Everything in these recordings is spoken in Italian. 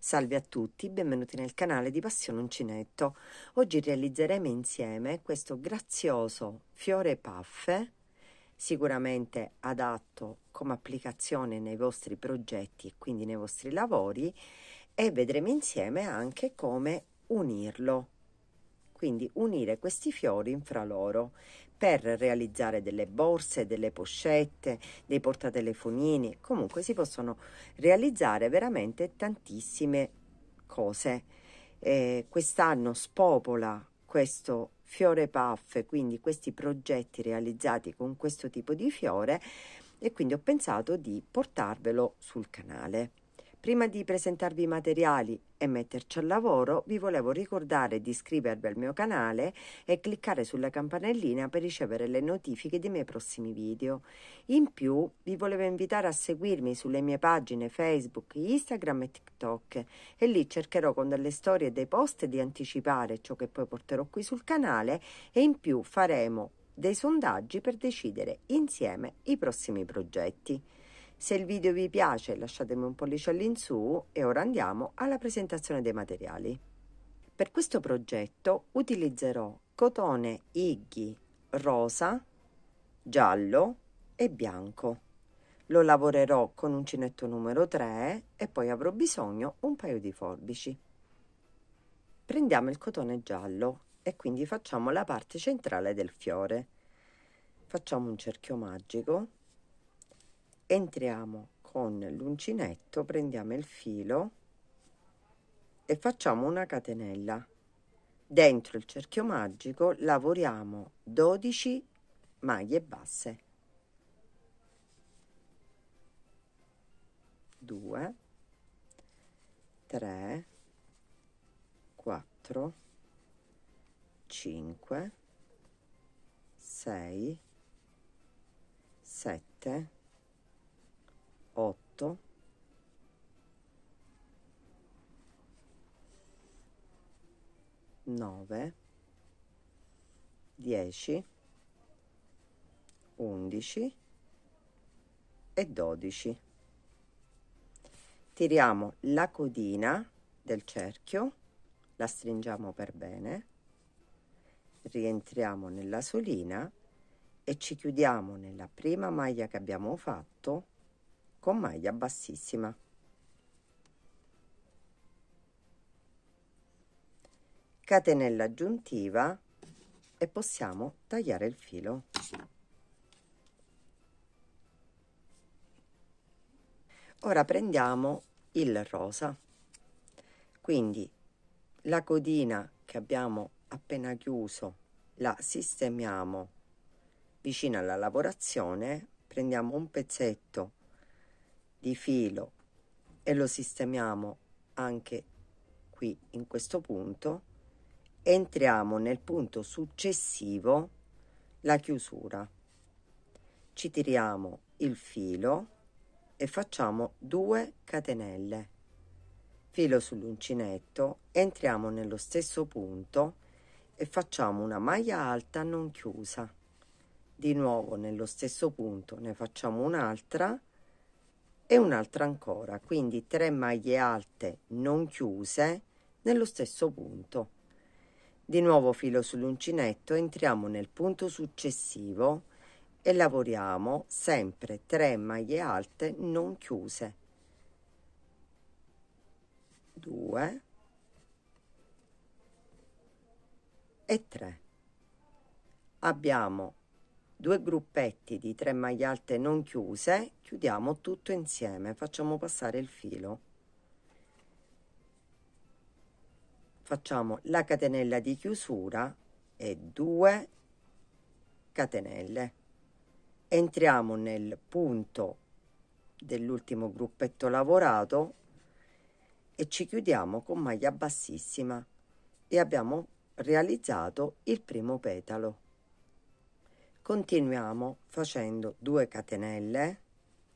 Salve a tutti, benvenuti nel canale di Passione Uncinetto. Oggi realizzeremo insieme questo grazioso fiore paffe, sicuramente adatto come applicazione nei vostri progetti e quindi nei vostri lavori e vedremo insieme anche come unirlo quindi unire questi fiori fra loro per realizzare delle borse, delle pochette, dei portatelefonini, comunque si possono realizzare veramente tantissime cose. Eh, quest'anno spopola questo fiore puff, quindi questi progetti realizzati con questo tipo di fiore e quindi ho pensato di portarvelo sul canale. Prima di presentarvi i materiali e metterci al lavoro, vi volevo ricordare di iscrivervi al mio canale e cliccare sulla campanellina per ricevere le notifiche dei miei prossimi video. In più, vi volevo invitare a seguirmi sulle mie pagine Facebook, Instagram e TikTok e lì cercherò con delle storie e dei post di anticipare ciò che poi porterò qui sul canale e in più faremo dei sondaggi per decidere insieme i prossimi progetti. Se il video vi piace lasciatemi un pollice all'insù e ora andiamo alla presentazione dei materiali. Per questo progetto utilizzerò cotone Iggy rosa, giallo e bianco. Lo lavorerò con uncinetto numero 3 e poi avrò bisogno un paio di forbici. Prendiamo il cotone giallo e quindi facciamo la parte centrale del fiore. Facciamo un cerchio magico entriamo con l'uncinetto prendiamo il filo e facciamo una catenella dentro il cerchio magico lavoriamo 12 maglie basse 2 3 4 5 6 7 8 9 10 11 e 12 tiriamo la codina del cerchio la stringiamo per bene rientriamo nella solina e ci chiudiamo nella prima maglia che abbiamo fatto con maglia bassissima catenella aggiuntiva e possiamo tagliare il filo ora prendiamo il rosa quindi la codina che abbiamo appena chiuso la sistemiamo vicino alla lavorazione prendiamo un pezzetto di filo e lo sistemiamo anche qui in questo punto entriamo nel punto successivo la chiusura ci tiriamo il filo e facciamo 2 catenelle filo sull'uncinetto entriamo nello stesso punto e facciamo una maglia alta non chiusa di nuovo nello stesso punto ne facciamo un'altra e un'altra ancora, quindi tre maglie alte non chiuse nello stesso punto. Di nuovo filo sull'uncinetto, entriamo nel punto successivo e lavoriamo sempre 3 maglie alte non chiuse. 2 e 3. Abbiamo due gruppetti di tre maglie alte non chiuse chiudiamo tutto insieme facciamo passare il filo facciamo la catenella di chiusura e 2 catenelle entriamo nel punto dell'ultimo gruppetto lavorato e ci chiudiamo con maglia bassissima e abbiamo realizzato il primo petalo Continuiamo facendo 2 catenelle,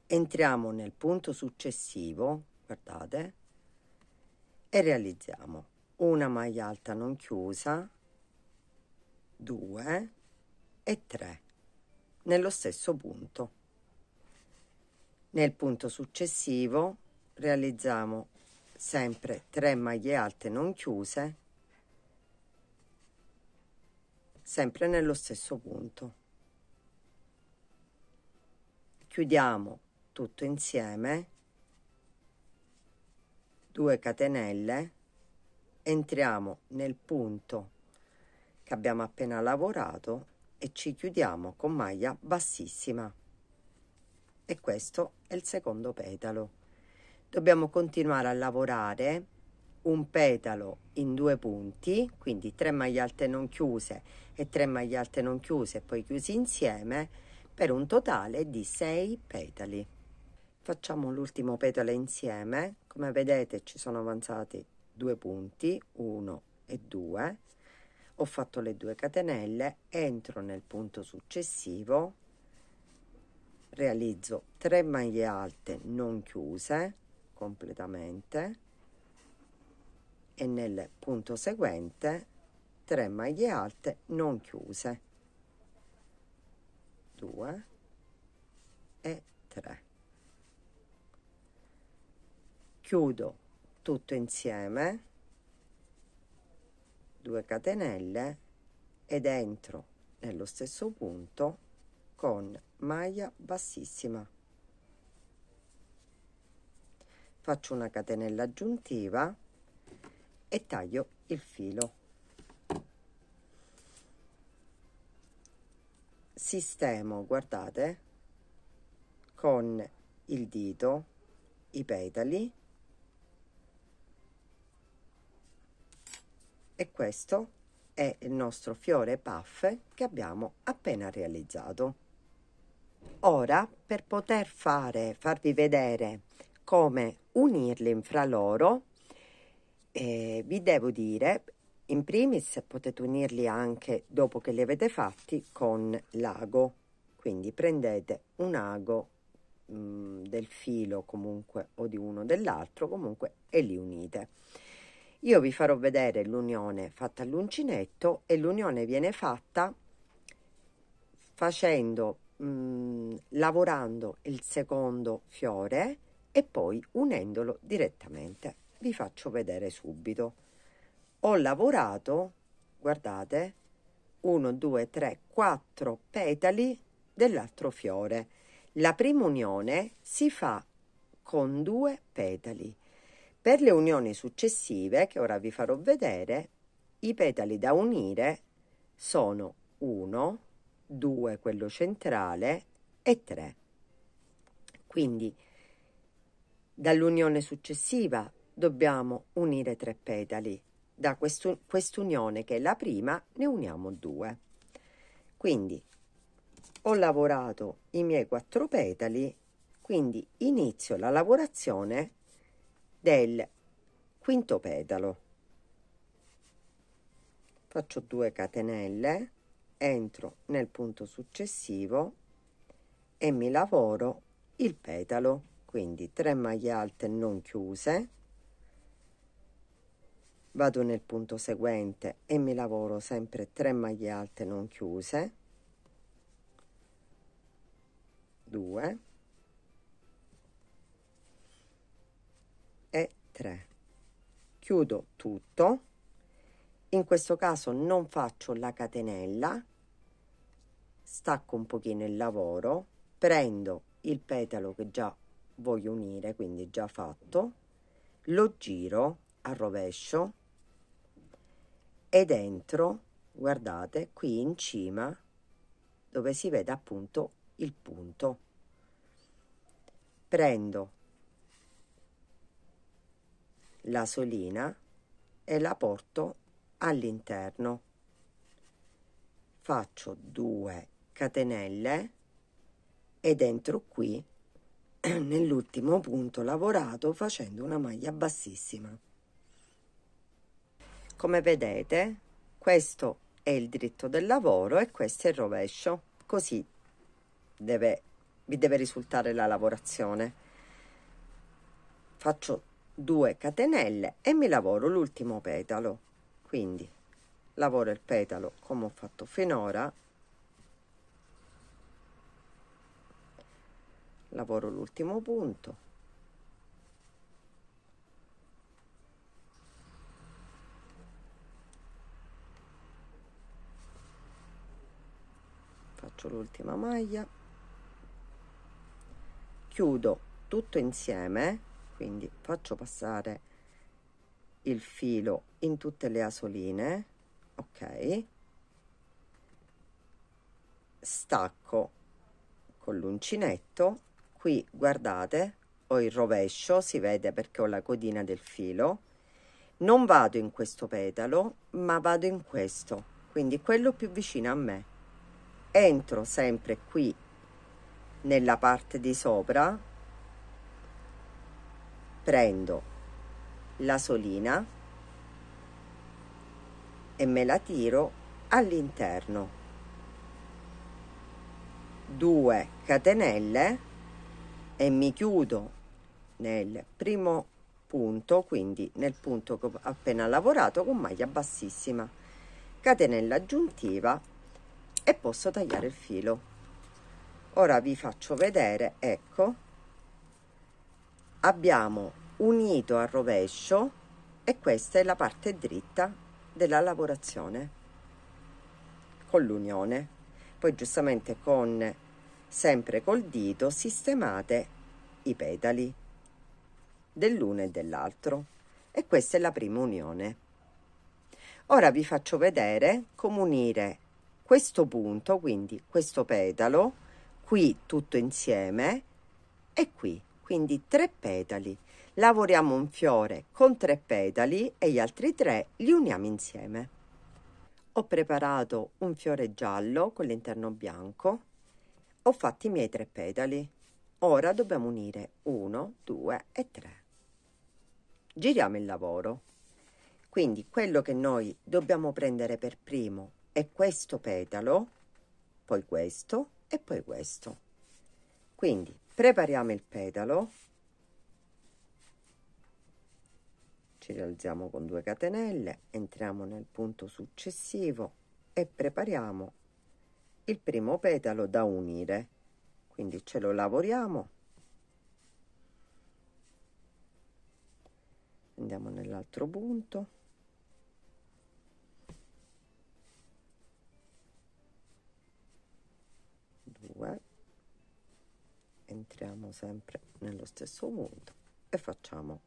entriamo nel punto successivo, guardate, e realizziamo una maglia alta non chiusa, 2 e 3 nello stesso punto. Nel punto successivo realizziamo sempre 3 maglie alte non chiuse sempre nello stesso punto chiudiamo tutto insieme 2 catenelle entriamo nel punto che abbiamo appena lavorato e ci chiudiamo con maglia bassissima e questo è il secondo petalo dobbiamo continuare a lavorare un petalo in due punti quindi 3 maglie alte non chiuse e 3 maglie alte non chiuse e poi chiusi insieme per un totale di 6 petali. Facciamo l'ultimo petale insieme, come vedete ci sono avanzati due punti, 1 e 2, ho fatto le due catenelle, entro nel punto successivo, realizzo 3 maglie alte non chiuse completamente e nel punto seguente 3 maglie alte non chiuse sua e 3 chiudo tutto insieme 2 catenelle ed entro nello stesso punto con maglia bassissima faccio una catenella aggiuntiva e taglio il filo sistemo, guardate, con il dito, i petali e questo è il nostro fiore puff che abbiamo appena realizzato. Ora, per poter fare, farvi vedere come unirli fra loro, eh, vi devo dire in primis potete unirli anche dopo che li avete fatti con l'ago, quindi prendete un ago mh, mm, del filo comunque o di uno dell'altro comunque e li unite. Io vi farò vedere l'unione fatta all'uncinetto e l'unione viene fatta facendo mh, mm, lavorando il secondo fiore e poi unendolo direttamente. Vi faccio vedere subito ho lavorato, guardate, 1, 2, 3, 4 petali dell'altro fiore. La prima unione si fa con due petali. Per le unioni successive, che ora vi farò vedere, i petali da unire sono 1, 2 quello centrale e 3. Quindi dall'unione successiva dobbiamo unire tre petali da quest'unione che è la prima ne uniamo due. Quindi ho lavorato i miei quattro petali, quindi inizio la lavorazione del quinto petalo. Faccio due catenelle, entro nel punto successivo e mi lavoro il petalo, quindi 3 maglie alte non chiuse, vado nel punto seguente e mi lavoro sempre 3 maglie alte non chiuse 2 e 3 chiudo tutto in questo caso non faccio la catenella stacco un pochino il lavoro prendo il petalo che già voglio unire quindi già fatto lo giro al rovescio e dentro, guardate, qui in cima, dove si vede appunto il punto. Prendo la solina e la porto all'interno. Faccio due catenelle e dentro qui nell'ultimo punto lavorato facendo una maglia bassissima. Come vedete, questo è il dritto del lavoro e questo è il rovescio. Così deve, vi deve risultare la lavorazione. Faccio 2 catenelle e mi lavoro l'ultimo petalo. Quindi lavoro il petalo come ho fatto finora. Lavoro l'ultimo punto faccio l'ultima maglia chiudo tutto insieme quindi faccio passare il filo in tutte le asoline ok stacco con l'uncinetto qui guardate ho il rovescio si vede perché ho la codina del filo non vado in questo petalo ma vado in questo quindi quello più vicino a me entro sempre qui nella parte di sopra prendo la solina e me la tiro all'interno 2 catenelle e mi chiudo nel primo punto quindi nel punto che ho appena lavorato con maglia bassissima catenella aggiuntiva e posso tagliare il filo ora vi faccio vedere ecco abbiamo unito al rovescio e questa è la parte dritta della lavorazione con l'unione poi giustamente con sempre col dito sistemate i petali dell'uno e dell'altro e questa è la prima unione ora vi faccio vedere come unire questo punto, quindi questo petalo, qui tutto insieme e qui, quindi tre petali. Lavoriamo un fiore con tre petali e gli altri tre li uniamo insieme. Ho preparato un fiore giallo con l'interno bianco, ho fatto i miei tre petali. Ora dobbiamo unire 1, 2 e 3. Giriamo il lavoro. Quindi quello che noi dobbiamo prendere per primo è questo petalo, poi questo e poi questo. Quindi prepariamo il petalo, ci rialziamo con due catenelle, entriamo nel punto successivo e prepariamo il primo petalo da unire. Quindi ce lo lavoriamo andiamo nell'altro punto entriamo sempre nello stesso punto e facciamo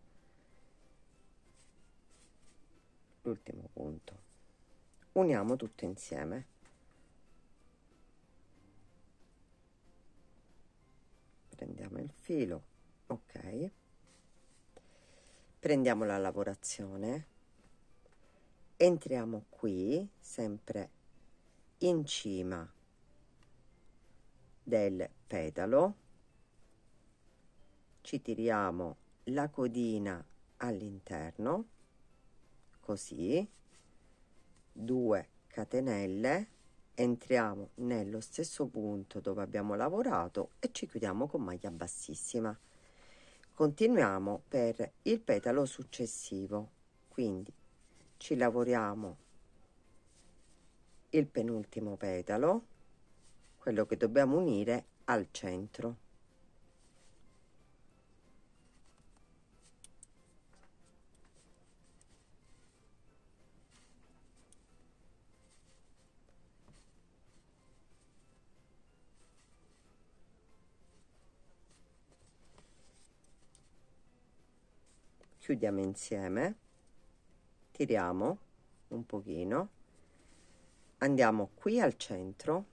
l'ultimo punto uniamo tutto insieme prendiamo il filo ok prendiamo la lavorazione entriamo qui sempre in cima del petalo ci tiriamo la codina all'interno così 2 catenelle entriamo nello stesso punto dove abbiamo lavorato e ci chiudiamo con maglia bassissima continuiamo per il petalo successivo quindi ci lavoriamo il penultimo petalo quello che dobbiamo unire al centro chiudiamo insieme tiriamo un pochino andiamo qui al centro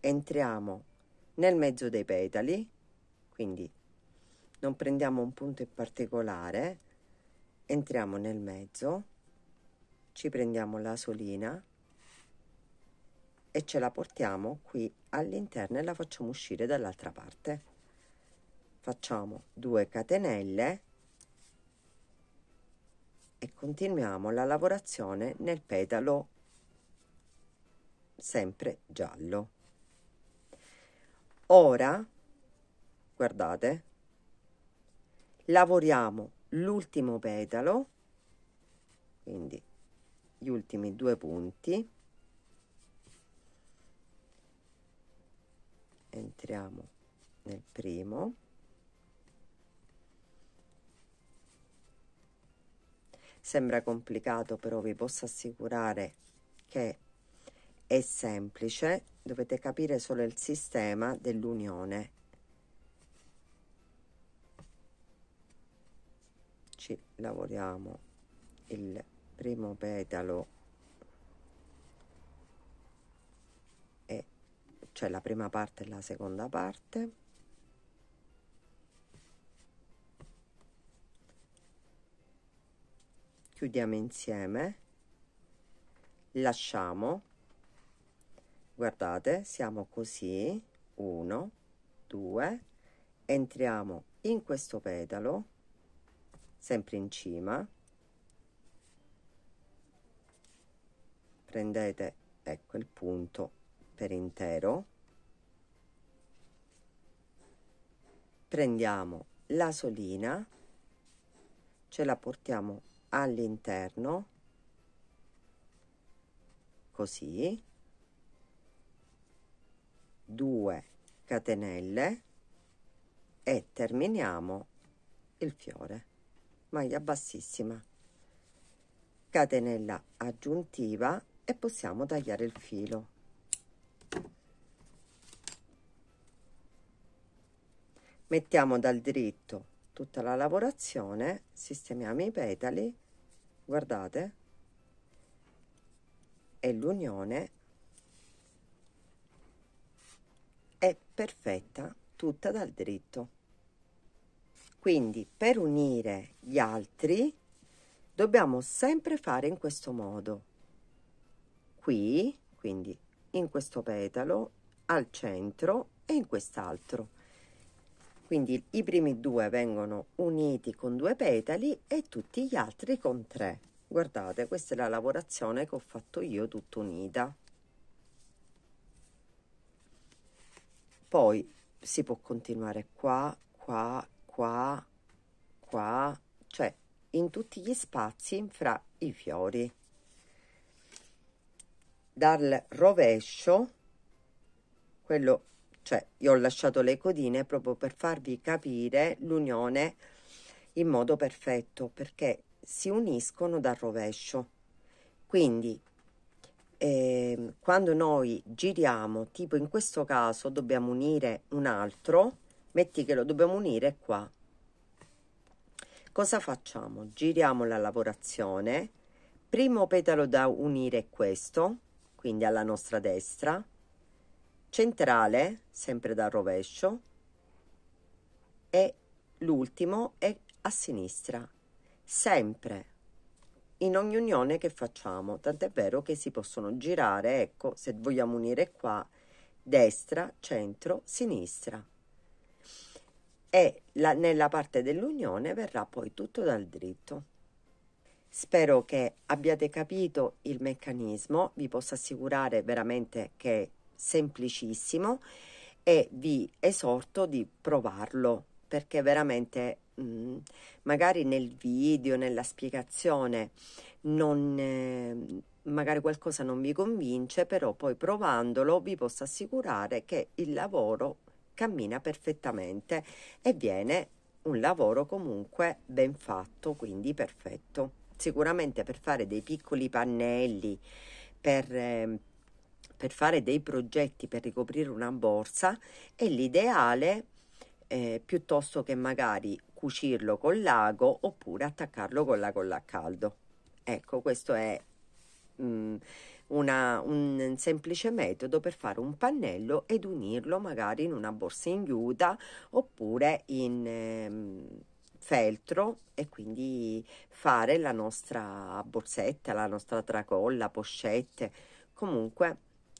entriamo nel mezzo dei petali quindi non prendiamo un punto in particolare entriamo nel mezzo ci prendiamo la solina e ce la portiamo qui all'interno e la facciamo uscire dall'altra parte facciamo 2 catenelle e continuiamo la lavorazione nel petalo sempre giallo ora guardate lavoriamo l'ultimo petalo quindi gli ultimi due punti entriamo nel primo Sembra complicato, però vi posso assicurare che è semplice, dovete capire solo il sistema dell'unione. Ci lavoriamo il primo petalo e cioè la prima parte e la seconda parte chiudiamo insieme lasciamo guardate siamo così 1 2 entriamo in questo pedalo sempre in cima prendete ecco il punto per intero prendiamo la solina ce la portiamo all'interno così 2 catenelle e terminiamo il fiore maglia bassissima catenella aggiuntiva e possiamo tagliare il filo mettiamo dal dritto tutta la lavorazione sistemiamo i petali guardate e l'unione è perfetta tutta dal dritto quindi per unire gli altri dobbiamo sempre fare in questo modo qui quindi in questo petalo al centro e in quest'altro quindi i primi due vengono uniti con due petali e tutti gli altri con tre. Guardate, questa è la lavorazione che ho fatto io tutta unita. Poi si può continuare qua, qua, qua, qua, cioè in tutti gli spazi fra i fiori. Dal rovescio, quello cioè, io ho lasciato le codine proprio per farvi capire l'unione in modo perfetto, perché si uniscono dal rovescio. Quindi, eh, quando noi giriamo, tipo in questo caso, dobbiamo unire un altro, metti che lo dobbiamo unire qua. Cosa facciamo? Giriamo la lavorazione, primo petalo da unire è questo, quindi alla nostra destra, centrale, sempre dal rovescio, e l'ultimo è a sinistra, sempre in ogni unione che facciamo, tant'è vero che si possono girare, ecco, se vogliamo unire qua, destra, centro, sinistra. E la, nella parte dell'unione verrà poi tutto dal dritto. Spero che abbiate capito il meccanismo, vi posso assicurare veramente che semplicissimo e vi esorto di provarlo perché veramente mh, mm, magari nel video, nella spiegazione, non, eh, magari qualcosa non vi convince, però poi provandolo vi posso assicurare che il lavoro cammina perfettamente e viene un lavoro comunque ben fatto, quindi perfetto. Sicuramente per fare dei piccoli pannelli, per... Eh, per fare dei progetti per ricoprire una borsa e l'ideale eh, piuttosto che magari cucirlo con l'ago oppure attaccarlo con la colla a caldo. Ecco, questo è mh, mm, una, un semplice metodo per fare un pannello ed unirlo magari in una borsa in juta oppure in ehm, feltro e quindi fare la nostra borsetta, la nostra tracolla, pochette. Comunque